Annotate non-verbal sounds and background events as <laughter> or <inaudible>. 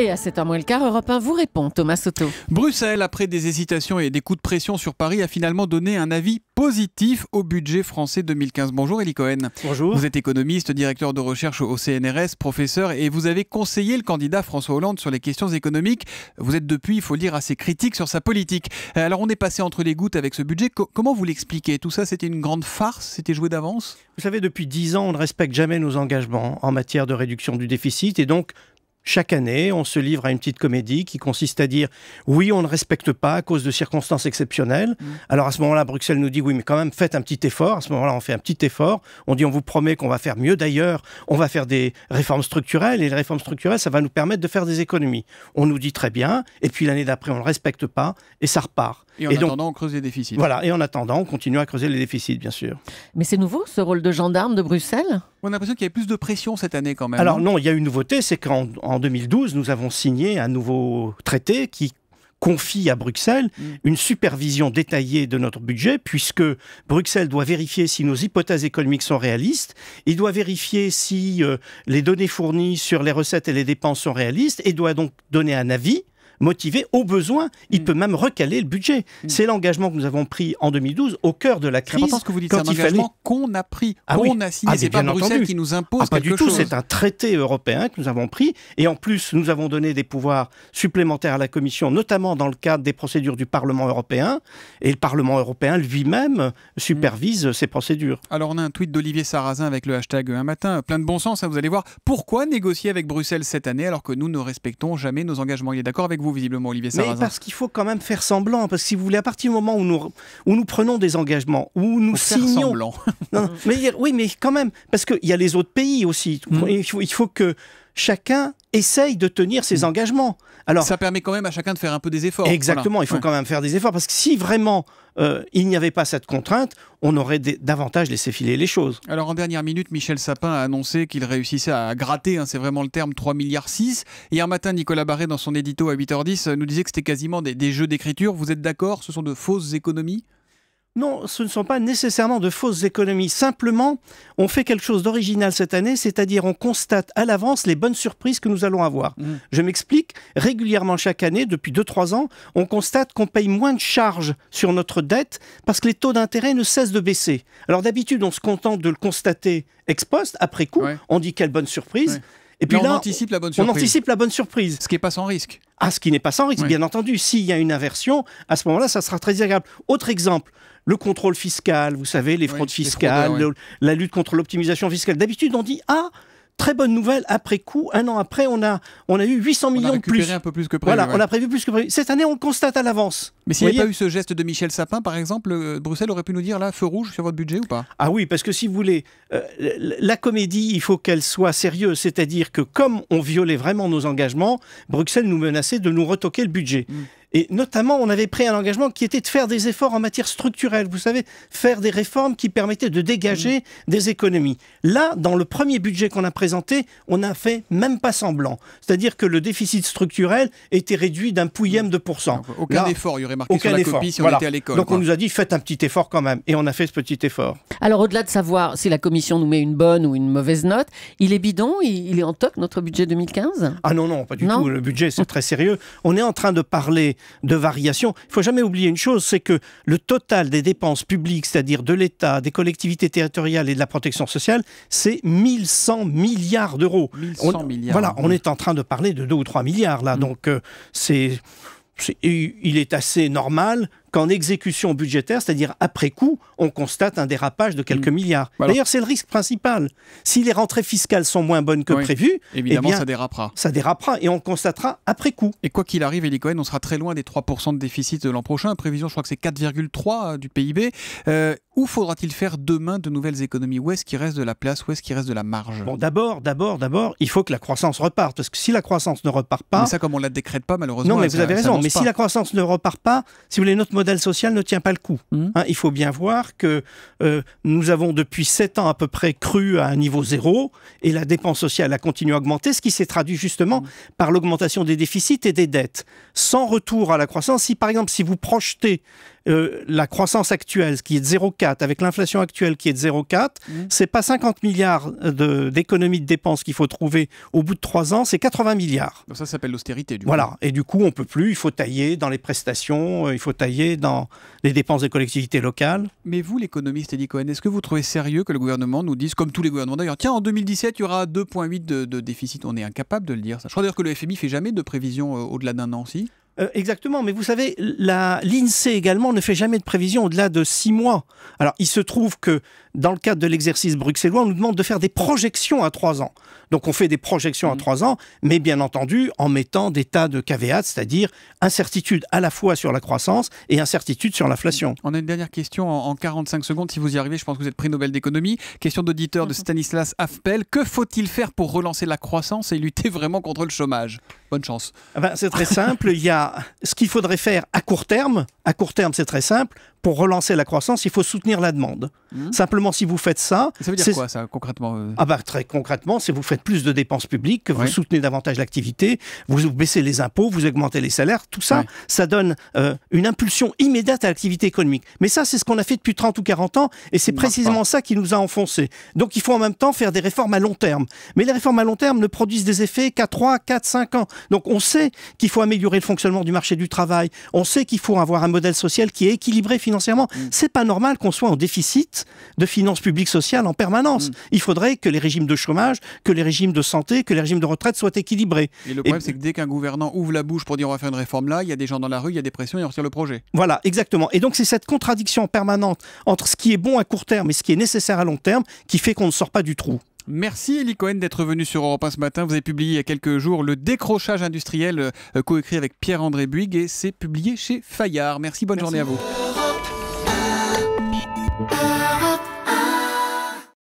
Et à 7h moins le quart, Europe 1 vous répond, Thomas Soto. Bruxelles, après des hésitations et des coups de pression sur Paris, a finalement donné un avis positif au budget français 2015. Bonjour Elie Cohen. Bonjour. Vous êtes économiste, directeur de recherche au CNRS, professeur, et vous avez conseillé le candidat François Hollande sur les questions économiques. Vous êtes depuis, il faut le dire, assez critique sur sa politique. Euh, alors on est passé entre les gouttes avec ce budget. comment vous l'expliquez Tout ça, c'était une grande farce C'était joué d'avance Vous savez, depuis 10 ans, on ne respecte jamais nos engagements en matière de réduction du déficit, et donc chaque année, on se livre à une petite comédie qui consiste à dire oui, on ne respecte pas à cause de circonstances exceptionnelles. Mm. Alors à ce moment-là, Bruxelles nous dit oui, mais quand même faites un petit effort. À ce moment-là, on fait un petit effort. On dit on vous promet qu'on va faire mieux. D'ailleurs, on va faire des réformes structurelles et les réformes structurelles, ça va nous permettre de faire des économies. On nous dit très bien. Et puis l'année d'après, on ne respecte pas et ça repart. Et en attendant, on creuse les déficits. Voilà, et en attendant, on continue à creuser les déficits, bien sûr. Mais c'est nouveau, ce rôle de gendarme de Bruxelles On a l'impression qu'il y avait plus de pression cette année quand même. Alors non, il y a une nouveauté, c'est qu'en 2012, nous avons signé un nouveau traité qui confie à Bruxelles mm. une supervision détaillée de notre budget, puisque Bruxelles doit vérifier si nos hypothèses économiques sont réalistes, il doit vérifier si euh, les données fournies sur les recettes et les dépenses sont réalistes, et doit donc donner un avis motivé au besoin. Il mm. peut même recaler le budget. Mm. C'est l'engagement que nous avons pris en 2012 au cœur de la crise. C'est ce que vous dites, c'est fallait... qu'on a pris, ah qu'on a signé. Ah, c'est pas Bruxelles qui nous ah, impose chose. pas du tout, c'est un traité européen que nous avons pris. Et en plus, nous avons donné des pouvoirs supplémentaires à la Commission, notamment dans le cadre des procédures du Parlement européen. Et le Parlement européen lui-même supervise mm. ces procédures. Alors on a un tweet d'Olivier Sarrazin avec le hashtag e Un matin, plein de bon sens, hein, vous allez voir. Pourquoi négocier avec Bruxelles cette année alors que nous ne respectons jamais nos engagements Il est d'accord avec vous visiblement, Olivier Sarrazin. Mais parce qu'il faut quand même faire semblant. Parce que si vous voulez, à partir du moment où nous, où nous prenons des engagements, où nous faire signons. Semblant. <laughs> oui, mais quand même. Parce qu'il y a les autres pays aussi. Mm. Il, il faut que chacun essaye de tenir ses mm. engagements. Alors, ça permet quand même à chacun de faire un peu des efforts. Exactement, il faut quand même faire des efforts parce que si vraiment euh, il n'y avait pas cette contrainte, on aurait davantage laissé filer les choses. Alors en dernière minute, Michel Sapin a annoncé qu'il réussissait à gratter, hein, c'est vraiment le terme, 3 milliards 6. Hier matin, Nicolas Barré, dans son édito à 8h10, euh, nous disait que c'était quasiment des jeux d'écriture. Vous êtes d'accord Ce sont de fausses économies non, ce ne sont pas nécessairement de fausses économies. Simplement, on fait quelque chose d'original cette année, c'est-à-dire on constate à l'avance les bonnes surprises que nous allons avoir. Mmh. Je m'explique, régulièrement chaque année, depuis 2-3 ans, on constate qu'on paye moins de charges sur notre dette parce que les taux d'intérêt ne cessent de baisser. Alors d'habitude, on se contente de le constater ex post, après coup, on dit quelle bonne surprise. Et puis là, on anticipe la bonne surprise. Ce qui n'est pas sans risque. Ah, ce qui n'est pas sans risque, bien entendu. S'il y a une inversion, à ce moment-là, ça sera très agréable. Autre exemple, le contrôle fiscal, vous savez, les fraudes fiscales, la lutte contre l'optimisation fiscale. D'habitude, on dit ah. Très bonne nouvelle, après coup, un an après, on a, on a eu 800 millions de plus. un peu plus que prévu. Voilà, on a prévu plus que prévu. Cette année, on le constate à l'avance. Mais s'il n'y avait pas eu ce geste de Michel Sapin, par exemple, euh, Bruxelles aurait pu nous dire là, feu rouge sur votre budget ou pas Ah oui, parce que si vous voulez, euh, la comédie, il faut qu'elle soit sérieuse. C'est-à-dire que comme on violait vraiment nos engagements, Bruxelles nous menaçait de nous retoquer le budget. Mm. Et notamment, on avait pris un engagement qui était de faire des efforts en matière structurelle, vous savez, faire des réformes qui permettaient de dégager mm. des économies. Là, dans le premier budget qu'on a présenté, on n'a fait même pas semblant. C'est-à-dire que le déficit structurel était réduit d'un pouillème de pourcent. Aucun effort, il y aurait marqué sur la copie si on était à l'école. Donc on nous a dit, faites un petit effort quand même. Et on a fait ce petit effort. Alors au-delà de savoir si la commission nous met une bonne ou une mauvaise note, il est bidon, il est en toc, notre budget 2015 Ah non, non, pas du tout. Le budget, c'est <laughs> très sérieux. On est en train de parler de variation. Il faut jamais oublier une chose, c'est que le total des dépenses publiques, c'est-à-dire de l'État, des collectivités territoriales et de la protection sociale, c'est 1100 milliards d'euros. Voilà, on est en train de parler de 2 ou 3 milliards là, mm. donc euh, c'est il est assez normal qu'en exécution budgétaire, c'est-à-dire après coup, on constate un dérapage de quelques mm. milliards. Bah D'ailleurs, c'est le risque principal. Si les rentrées fiscales sont moins bonnes que prévues, eh évidemment, ça dérapera. Ça dérapera et on constatera après coup. Et quoi qu'il arrive, Eli Cohen, on sera très loin des 3% de déficit de l'an prochain. Prévision, je crois que c'est 4,3 euh, du PIB. Euh, où faudra-t-il faire demain de nouvelles économies Où est-ce qu'il reste de la place Où est-ce qu'il reste de la marge Bon, d'abord, d'abord, d'abord, il faut que la croissance reparte. Parce que si la croissance ne repart pas. Mais ça, comme on ne la décrète pas, malheureusement. Non, mais vous avez raison. Mais si la croissance ne repart pas, si vous voulez, notre modèle social ne tient pas le coup. Mmh. Hein, il faut bien voir que euh, nous avons depuis 7 ans à peu près cru à un niveau zéro et la dépense sociale a continué à augmenter, ce qui s'est traduit justement mmh. par l'augmentation des déficits et des dettes. Sans retour à la croissance, si par exemple, si vous projetez euh, la croissance actuelle, qui est de 0,4, avec l'inflation actuelle qui est de 0,4, ce n'est pas 50 milliards d'économies de, dépenses qu'il faut trouver au bout de 3 ans, c'est 80 milliards. ça s'appelle l'austérité, voilà. Et du coup, on ne peut plus, il faut tailler dans les prestations, euh, il faut tailler dans les dépenses des collectivités locales. Mais vous, l'économiste Eddie Cohen, est-ce que vous trouvez sérieux que le gouvernement nous dise, comme tous les gouvernements d'ailleurs, tiens, en 2017, il y aura 2,8 de, déficit On est incapable de le dire, ça. Je crois d'ailleurs que le FMI fait jamais de prévision euh, au-delà d'un an, si euh, exactement, mais vous savez, l'INSEE également ne fait jamais de prévision au-delà de six mois. Alors, il se trouve que dans le cadre de l'exercice bruxellois, on nous demande de faire des projections à trois ans. Donc, on fait des projections à mmh. trois ans, mais bien entendu, en mettant des tas de caveats, c'est-à-dire incertitude à la fois sur la croissance et incertitude sur l'inflation. On a une dernière question en, 45 secondes. Si vous y arrivez, je pense que vous êtes prix Nobel d'économie. Question d'auditeur de mmh. Stanislas Afpel. Que faut-il faire pour relancer la croissance et lutter vraiment contre le chômage Bonne chance. Ah ben, c'est très simple. Il y a ce qu'il faudrait faire à court terme. À court terme, c'est très simple pour relancer la croissance, il faut soutenir la demande. Mmh. Simplement, si vous faites ça... Ça veut dire quoi, ça, concrètement euh Ah bah, Très concrètement, c'est vous faites plus de dépenses publiques, que vous soutenez davantage l'activité, vous baissez les impôts, vous augmentez les salaires, tout ça, ça donne euh, une impulsion immédiate à l'activité économique. Mais ça, c'est ce qu'on a fait depuis 30 ou 40 ans, et c'est précisément ça qui nous a enfoncés. Donc, il faut en même temps faire des réformes à long terme. Mais les réformes à long terme ne produisent des effets qu'à 3, 4, 5 ans. Donc, on sait qu'il faut améliorer le fonctionnement du marché du travail, on sait qu'il faut avoir un modèle social qui est équilibré financièrement. Mm. C'est pas normal qu'on soit en déficit de finances publiques sociales en permanence. Mm. Il faudrait que les régimes de chômage, que les régimes de santé, que les régimes de retraite soient équilibrés. Et le problème, c'est que dès qu'un gouvernant ouvre la bouche pour dire on va faire une réforme là, il y a des gens dans la rue, il y a des pressions, et on retire le projet. Voilà, exactement. Et donc, c'est cette contradiction permanente entre ce qui est bon à court terme et ce qui est nécessaire à long terme qui fait qu'on ne sort pas du trou. Merci Eli Cohen d'être venu sur Europe 1 ce matin. Vous avez publié il y a quelques jours Le décrochage industriel, euh, coécrit avec Pierre-André Buig, et c'est publié chez Fayard. Merci, bonne journée à vous.